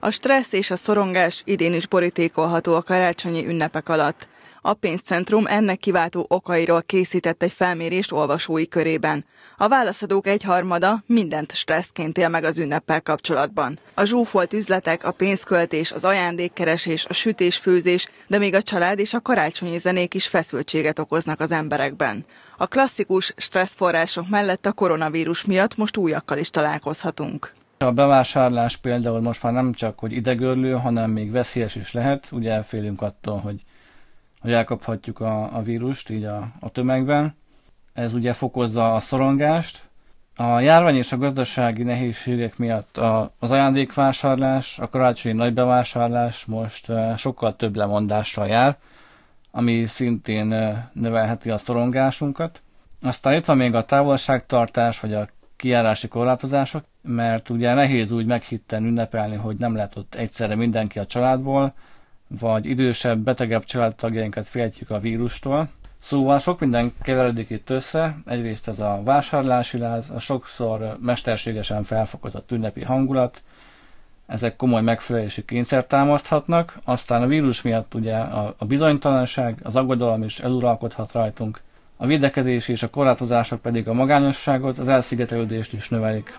A stressz és a szorongás idén is borítékolható a karácsonyi ünnepek alatt. A pénzcentrum ennek kiváltó okairól készített egy felmérést olvasói körében. A válaszadók egyharmada mindent stresszként él meg az ünneppel kapcsolatban. A zsúfolt üzletek, a pénzköltés, az ajándékkeresés, a sütés-főzés, de még a család és a karácsonyi zenék is feszültséget okoznak az emberekben. A klasszikus stresszforrások mellett a koronavírus miatt most újakkal is találkozhatunk. A bevásárlás például most már nem csak, hogy idegörlő, hanem még veszélyes is lehet. Ugye Félünk attól, hogy, hogy elkaphatjuk a, a vírust így a, a tömegben. Ez ugye fokozza a szorongást. A járvány és a gazdasági nehézségek miatt a, az ajándékvásárlás, a karácsonyi nagy bevásárlás most eh, sokkal több lemondással jár, ami szintén eh, növelheti a szorongásunkat. Aztán itt van még a távolságtartás, vagy a kiárási korlátozások, mert ugye nehéz úgy meghitten ünnepelni, hogy nem lehet ott egyszerre mindenki a családból, vagy idősebb, betegebb családtagjainkat féltjük a vírustól. Szóval sok minden keveredik itt össze, egyrészt ez a vásárlási láz, a sokszor mesterségesen felfokozott ünnepi hangulat, ezek komoly megfelelési kényszert támaszthatnak, aztán a vírus miatt ugye a, a bizonytalanság, az aggodalom is eluralkodhat rajtunk, a védekezés és a korlátozások pedig a magányosságot, az elszigetelődést is növelik.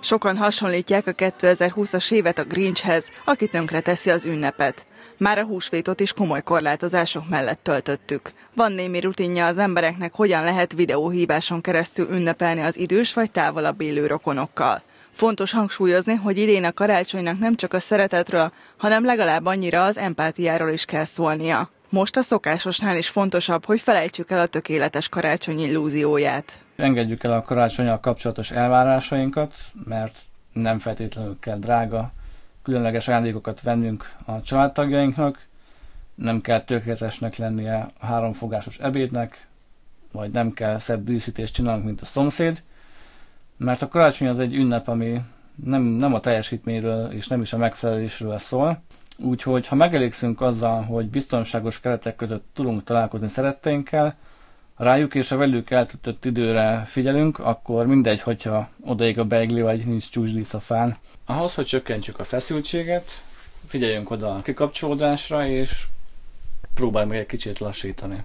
Sokan hasonlítják a 2020-as évet a Grinchhez, aki teszi az ünnepet. Már a húsvétot is komoly korlátozások mellett töltöttük. Van némi rutinja az embereknek, hogyan lehet videóhíváson keresztül ünnepelni az idős vagy távolabb élő rokonokkal. Fontos hangsúlyozni, hogy idén a karácsonynak nem csak a szeretetről, hanem legalább annyira az empátiáról is kell szólnia. Most a szokásosnál is fontosabb, hogy felejtsük el a tökéletes karácsony illúzióját. Engedjük el a karácsonyal kapcsolatos elvárásainkat, mert nem feltétlenül kell drága, különleges ajándékokat vennünk a családtagjainknak, nem kell tökéletesnek lennie a háromfogásos ebédnek, vagy nem kell szebb bűszítést csinálnunk, mint a szomszéd, mert a karácsony az egy ünnep, ami nem, nem a teljesítményről és nem is a megfelelésről szól, Úgyhogy, ha megelégszünk azzal, hogy biztonságos keretek között tudunk találkozni szeretteinkkel, rájuk és a velük eltöltött időre figyelünk, akkor mindegy, hogyha odaig a beigli vagy nincs csúcsdísz a fán. Ahhoz, hogy csökkentsük a feszültséget, figyeljünk oda a kikapcsolódásra, és próbálj meg egy kicsit lassítani.